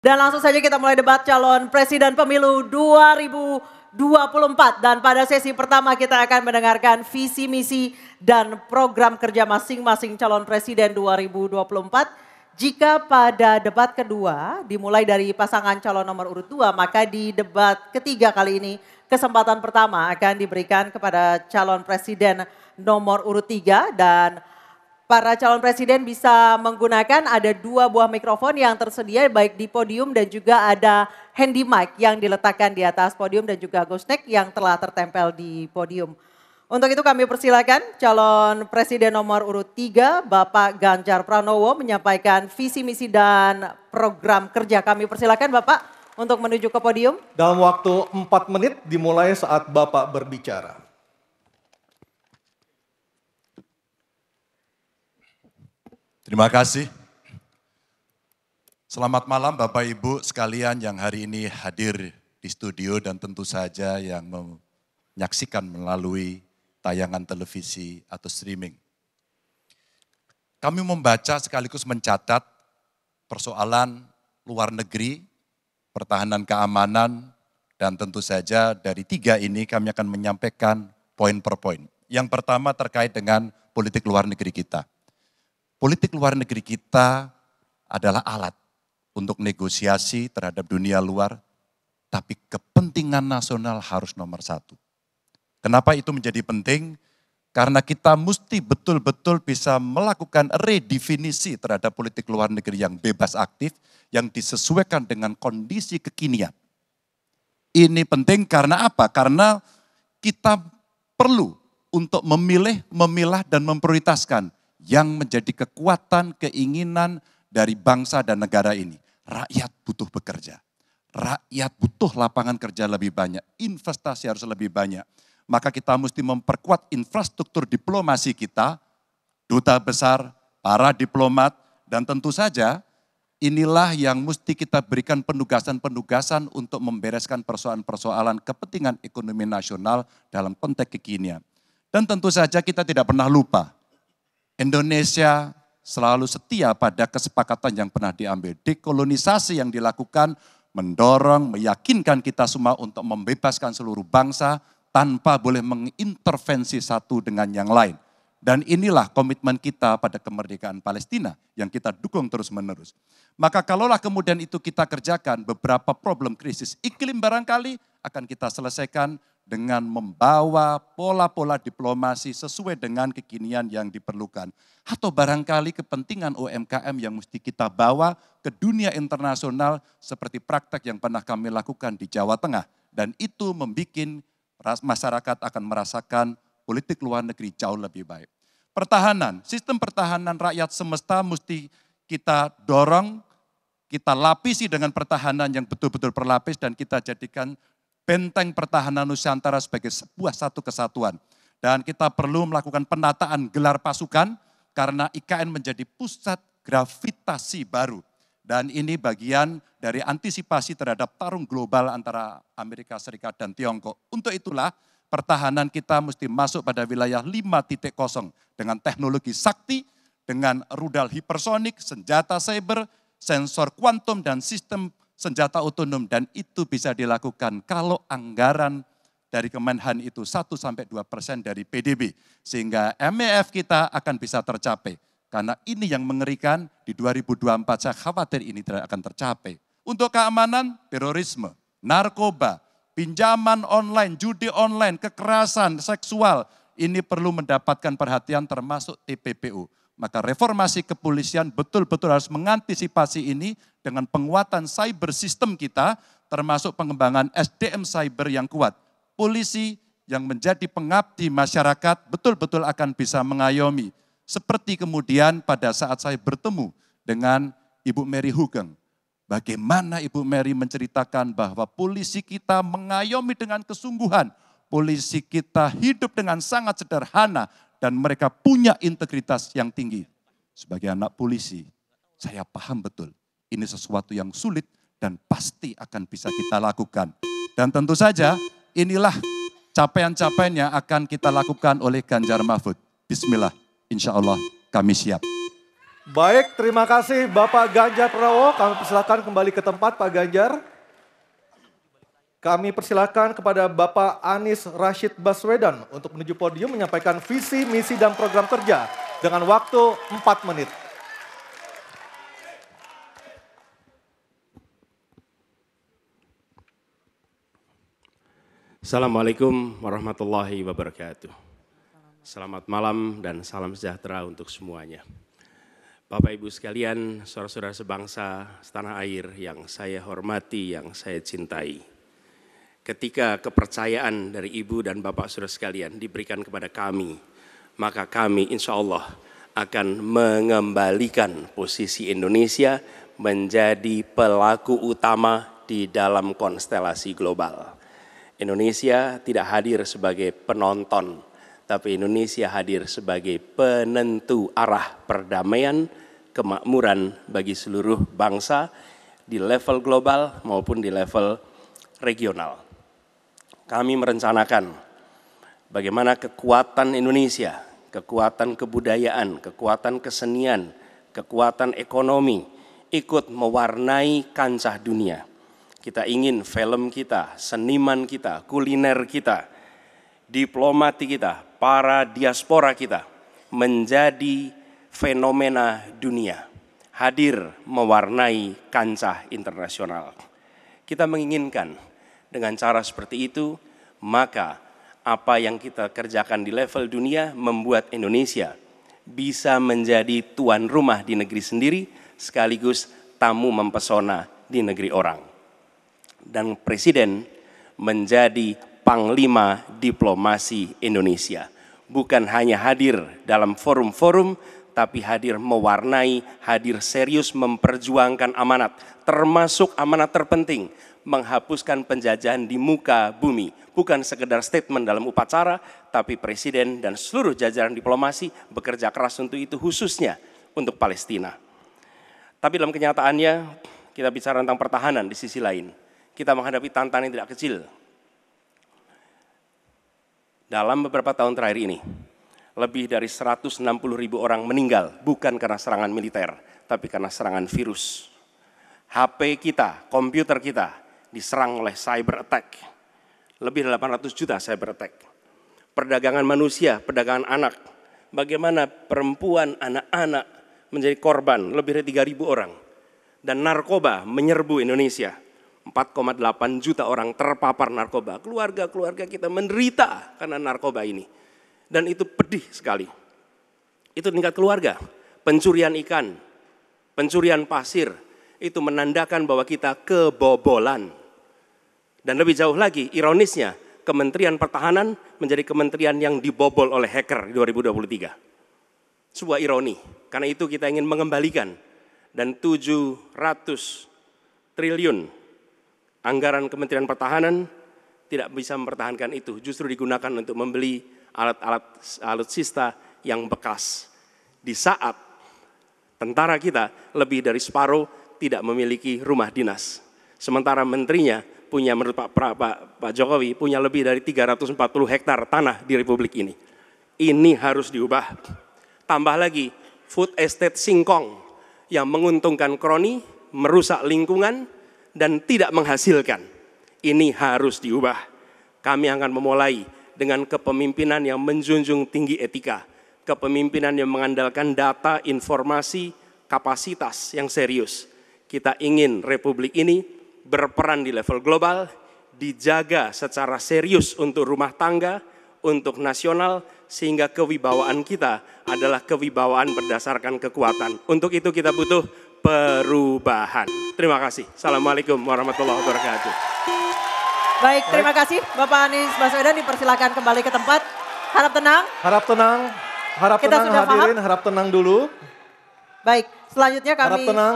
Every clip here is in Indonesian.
Dan langsung saja kita mulai debat calon presiden pemilu 2024. Dan pada sesi pertama kita akan mendengarkan visi misi dan program kerja masing-masing calon presiden 2024. Jika pada debat kedua dimulai dari pasangan calon nomor urut dua, maka di debat ketiga kali ini kesempatan pertama akan diberikan kepada calon presiden nomor urut tiga dan para calon presiden bisa menggunakan ada dua buah mikrofon yang tersedia baik di podium dan juga ada handy mic yang diletakkan di atas podium dan juga gosnek yang telah tertempel di podium. Untuk itu kami persilakan calon presiden nomor urut 3 Bapak Ganjar Pranowo menyampaikan visi misi dan program kerja. Kami persilakan Bapak untuk menuju ke podium. Dalam waktu 4 menit dimulai saat Bapak berbicara. Terima kasih. Selamat malam Bapak Ibu sekalian yang hari ini hadir di studio dan tentu saja yang menyaksikan melalui tayangan televisi atau streaming. Kami membaca sekaligus mencatat persoalan luar negeri, pertahanan keamanan, dan tentu saja dari tiga ini kami akan menyampaikan poin per poin. Yang pertama terkait dengan politik luar negeri kita politik luar negeri kita adalah alat untuk negosiasi terhadap dunia luar, tapi kepentingan nasional harus nomor satu. Kenapa itu menjadi penting? Karena kita mesti betul-betul bisa melakukan redefinisi terhadap politik luar negeri yang bebas aktif, yang disesuaikan dengan kondisi kekinian. Ini penting karena apa? Karena kita perlu untuk memilih, memilah, dan memprioritaskan yang menjadi kekuatan keinginan dari bangsa dan negara ini. Rakyat butuh bekerja. Rakyat butuh lapangan kerja lebih banyak. Investasi harus lebih banyak. Maka kita mesti memperkuat infrastruktur diplomasi kita, duta besar, para diplomat, dan tentu saja inilah yang mesti kita berikan penugasan-penugasan untuk membereskan persoalan-persoalan kepentingan ekonomi nasional dalam konteks kekinian. Dan tentu saja kita tidak pernah lupa Indonesia selalu setia pada kesepakatan yang pernah diambil. Dekolonisasi yang dilakukan mendorong, meyakinkan kita semua untuk membebaskan seluruh bangsa tanpa boleh mengintervensi satu dengan yang lain. Dan inilah komitmen kita pada kemerdekaan Palestina yang kita dukung terus-menerus. Maka kalaulah kemudian itu kita kerjakan, beberapa problem krisis iklim barangkali akan kita selesaikan dengan membawa pola-pola diplomasi sesuai dengan kekinian yang diperlukan. Atau barangkali kepentingan UMKM yang mesti kita bawa ke dunia internasional seperti praktek yang pernah kami lakukan di Jawa Tengah. Dan itu membuat masyarakat akan merasakan politik luar negeri jauh lebih baik. Pertahanan, sistem pertahanan rakyat semesta mesti kita dorong, kita lapisi dengan pertahanan yang betul-betul berlapis dan kita jadikan benteng pertahanan Nusantara sebagai sebuah satu kesatuan. Dan kita perlu melakukan penataan gelar pasukan karena IKN menjadi pusat gravitasi baru. Dan ini bagian dari antisipasi terhadap tarung global antara Amerika Serikat dan Tiongkok. Untuk itulah pertahanan kita mesti masuk pada wilayah 5.0 dengan teknologi sakti, dengan rudal hipersonik, senjata cyber, sensor kuantum dan sistem senjata otonom dan itu bisa dilakukan kalau anggaran dari Kemenhan itu 1 sampai 2 persen dari PDB. Sehingga MEF kita akan bisa tercapai. Karena ini yang mengerikan di 2024 saya khawatir ini tidak akan tercapai. Untuk keamanan, terorisme, narkoba, pinjaman online, judi online, kekerasan seksual, ini perlu mendapatkan perhatian termasuk TPPU. Maka reformasi kepolisian betul-betul harus mengantisipasi ini dengan penguatan cyber system kita, termasuk pengembangan SDM cyber yang kuat. Polisi yang menjadi pengabdi masyarakat betul-betul akan bisa mengayomi. Seperti kemudian pada saat saya bertemu dengan Ibu Mary Hugeng. Bagaimana Ibu Mary menceritakan bahwa polisi kita mengayomi dengan kesungguhan, polisi kita hidup dengan sangat sederhana dan mereka punya integritas yang tinggi. Sebagai anak polisi, saya paham betul ini sesuatu yang sulit dan pasti akan bisa kita lakukan. Dan tentu saja inilah capaian-capaian yang akan kita lakukan oleh Ganjar Mahfud. Bismillah, insya Allah kami siap. Baik, terima kasih Bapak Ganjar Pranowo. Kami persilakan kembali ke tempat Pak Ganjar. Kami persilahkan kepada Bapak Anies Rashid Baswedan untuk menuju podium menyampaikan visi, misi, dan program kerja dengan waktu 4 menit. Assalamualaikum warahmatullahi wabarakatuh. Selamat malam dan salam sejahtera untuk semuanya. Bapak Ibu sekalian, saudara-saudara sebangsa, setanah air yang saya hormati, yang saya cintai. Ketika kepercayaan dari ibu dan bapak saudara sekalian diberikan kepada kami, maka kami insya Allah akan mengembalikan posisi Indonesia menjadi pelaku utama di dalam konstelasi global. Indonesia tidak hadir sebagai penonton, tapi Indonesia hadir sebagai penentu arah perdamaian, kemakmuran bagi seluruh bangsa di level global maupun di level regional kami merencanakan bagaimana kekuatan Indonesia, kekuatan kebudayaan, kekuatan kesenian, kekuatan ekonomi ikut mewarnai kancah dunia. Kita ingin film kita, seniman kita, kuliner kita, diplomati kita, para diaspora kita menjadi fenomena dunia, hadir mewarnai kancah internasional. Kita menginginkan dengan cara seperti itu, maka apa yang kita kerjakan di level dunia membuat Indonesia bisa menjadi tuan rumah di negeri sendiri sekaligus tamu mempesona di negeri orang. Dan presiden menjadi panglima diplomasi Indonesia, bukan hanya hadir dalam forum-forum tapi hadir mewarnai, hadir serius memperjuangkan amanat, termasuk amanat terpenting, menghapuskan penjajahan di muka bumi. Bukan sekedar statement dalam upacara, tapi Presiden dan seluruh jajaran diplomasi bekerja keras untuk itu khususnya untuk Palestina. Tapi dalam kenyataannya, kita bicara tentang pertahanan di sisi lain. Kita menghadapi tantangan yang tidak kecil. Dalam beberapa tahun terakhir ini, lebih dari 160 ribu orang meninggal, bukan karena serangan militer, tapi karena serangan virus. HP kita, komputer kita diserang oleh cyber attack. Lebih dari 800 juta cyber attack. Perdagangan manusia, perdagangan anak. Bagaimana perempuan, anak-anak menjadi korban lebih dari 3.000 orang. Dan narkoba menyerbu Indonesia. 4,8 juta orang terpapar narkoba. Keluarga-keluarga kita menderita karena narkoba ini dan itu pedih sekali. Itu tingkat keluarga. Pencurian ikan, pencurian pasir, itu menandakan bahwa kita kebobolan. Dan lebih jauh lagi, ironisnya, Kementerian Pertahanan menjadi kementerian yang dibobol oleh hacker 2023. Sebuah ironi. Karena itu kita ingin mengembalikan. Dan 700 triliun anggaran Kementerian Pertahanan tidak bisa mempertahankan itu. Justru digunakan untuk membeli alat-alat alutsista yang bekas. Di saat tentara kita lebih dari separuh tidak memiliki rumah dinas. Sementara menterinya punya menurut Pak, pra, Pak, Pak Jokowi punya lebih dari 340 hektar tanah di Republik ini. Ini harus diubah. Tambah lagi food estate singkong yang menguntungkan kroni, merusak lingkungan, dan tidak menghasilkan. Ini harus diubah. Kami akan memulai dengan kepemimpinan yang menjunjung tinggi etika, kepemimpinan yang mengandalkan data, informasi, kapasitas yang serius. Kita ingin republik ini berperan di level global, dijaga secara serius untuk rumah tangga, untuk nasional, sehingga kewibawaan kita adalah kewibawaan berdasarkan kekuatan. Untuk itu kita butuh perubahan. Terima kasih. Assalamualaikum warahmatullahi wabarakatuh. Baik, terima kasih Bapak Anies Baswedan dipersilakan kembali ke tempat. Harap tenang. Harap tenang. Harap Kita tenang sudah hadirin, paham. harap tenang dulu. Baik, selanjutnya kami Harap tenang.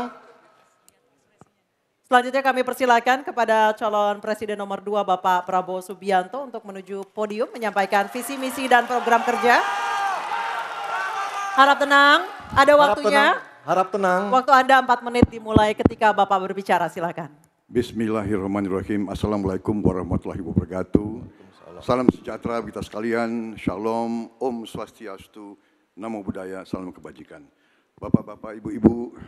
Selanjutnya kami persilakan kepada calon presiden nomor 2 Bapak Prabowo Subianto untuk menuju podium menyampaikan visi misi dan program kerja. Harap tenang, ada waktunya. Harap tenang. Harap tenang. Waktu Anda 4 menit dimulai ketika Bapak berbicara, silakan. Bismillahirrahmanirrahim. Assalamualaikum warahmatullahi wabarakatuh. Salam sejahtera kita sekalian. Shalom, Om Swastiastu, Namo Buddhaya, Salam Kebajikan. Bapak-bapak, ibu-ibu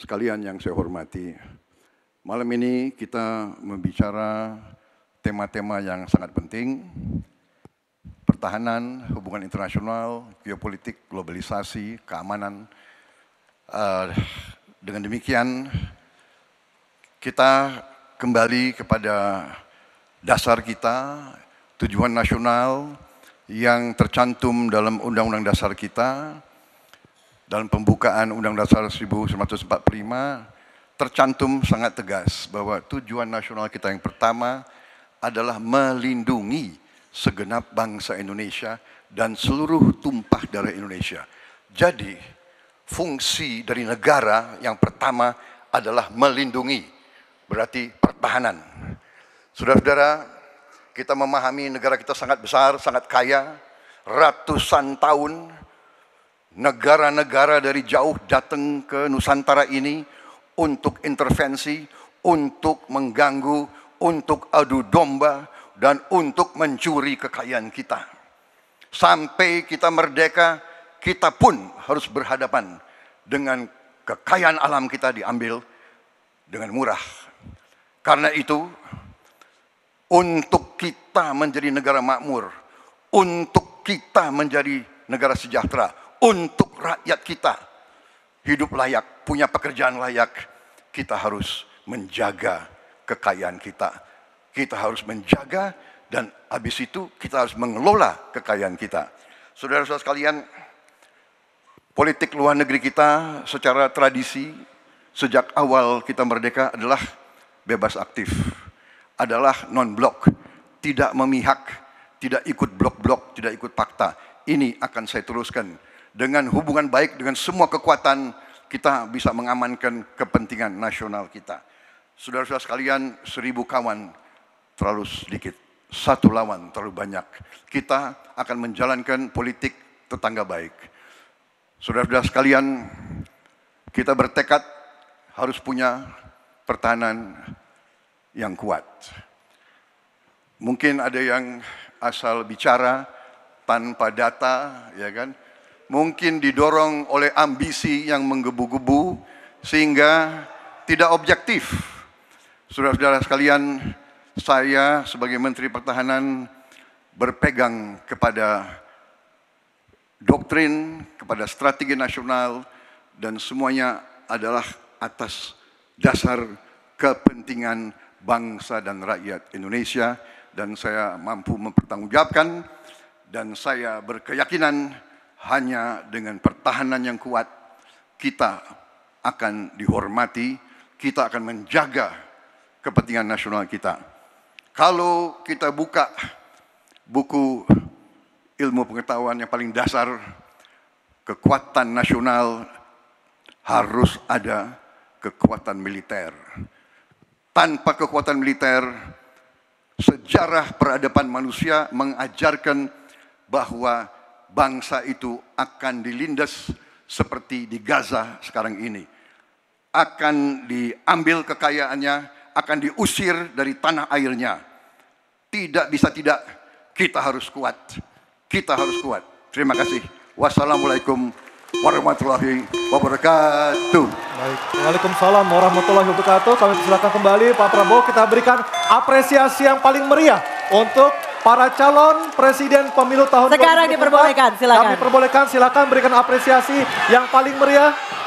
sekalian yang saya hormati. Malam ini kita membicara tema-tema yang sangat penting. Pertahanan, hubungan internasional, geopolitik, globalisasi, keamanan. Eh, dengan demikian, kita kembali kepada dasar kita, tujuan nasional yang tercantum dalam Undang-Undang Dasar kita, dalam pembukaan undang Dasar 1945, tercantum sangat tegas bahwa tujuan nasional kita yang pertama adalah melindungi segenap bangsa Indonesia dan seluruh tumpah darah Indonesia. Jadi, fungsi dari negara yang pertama adalah melindungi berarti pertahanan. Saudara-saudara, kita memahami negara kita sangat besar, sangat kaya, ratusan tahun negara-negara dari jauh datang ke Nusantara ini untuk intervensi, untuk mengganggu, untuk adu domba, dan untuk mencuri kekayaan kita. Sampai kita merdeka, kita pun harus berhadapan dengan kekayaan alam kita diambil dengan murah karena itu, untuk kita menjadi negara makmur, untuk kita menjadi negara sejahtera, untuk rakyat kita hidup layak, punya pekerjaan layak, kita harus menjaga kekayaan kita. Kita harus menjaga dan habis itu kita harus mengelola kekayaan kita. Saudara-saudara sekalian, politik luar negeri kita secara tradisi sejak awal kita merdeka adalah bebas aktif adalah non-blok, tidak memihak, tidak ikut blok-blok, tidak ikut fakta. Ini akan saya teruskan. Dengan hubungan baik dengan semua kekuatan, kita bisa mengamankan kepentingan nasional kita. Saudara-saudara sekalian, seribu kawan terlalu sedikit, satu lawan terlalu banyak. Kita akan menjalankan politik tetangga baik. Saudara-saudara sekalian, kita bertekad harus punya pertahanan yang kuat. Mungkin ada yang asal bicara tanpa data, ya kan? Mungkin didorong oleh ambisi yang menggebu-gebu sehingga tidak objektif. Saudara-saudara sekalian, saya sebagai Menteri Pertahanan berpegang kepada doktrin, kepada strategi nasional dan semuanya adalah atas dasar kepentingan bangsa dan rakyat Indonesia dan saya mampu mempertanggungjawabkan dan saya berkeyakinan hanya dengan pertahanan yang kuat kita akan dihormati, kita akan menjaga kepentingan nasional kita. Kalau kita buka buku ilmu pengetahuan yang paling dasar, kekuatan nasional harus ada kekuatan militer. Tanpa kekuatan militer, sejarah peradaban manusia mengajarkan bahwa bangsa itu akan dilindas seperti di Gaza sekarang ini. Akan diambil kekayaannya, akan diusir dari tanah airnya. Tidak bisa tidak, kita harus kuat. Kita harus kuat. Terima kasih. Wassalamualaikum warahmatullahi wabarakatuh. Baik, Waalaikumsalam warahmatullahi wabarakatuh. Kami silakan kembali Pak Prabowo kita berikan apresiasi yang paling meriah untuk para calon presiden pemilu tahun ini. Sekarang 2024. diperbolehkan, silakan. Kami perbolehkan, silakan berikan apresiasi yang paling meriah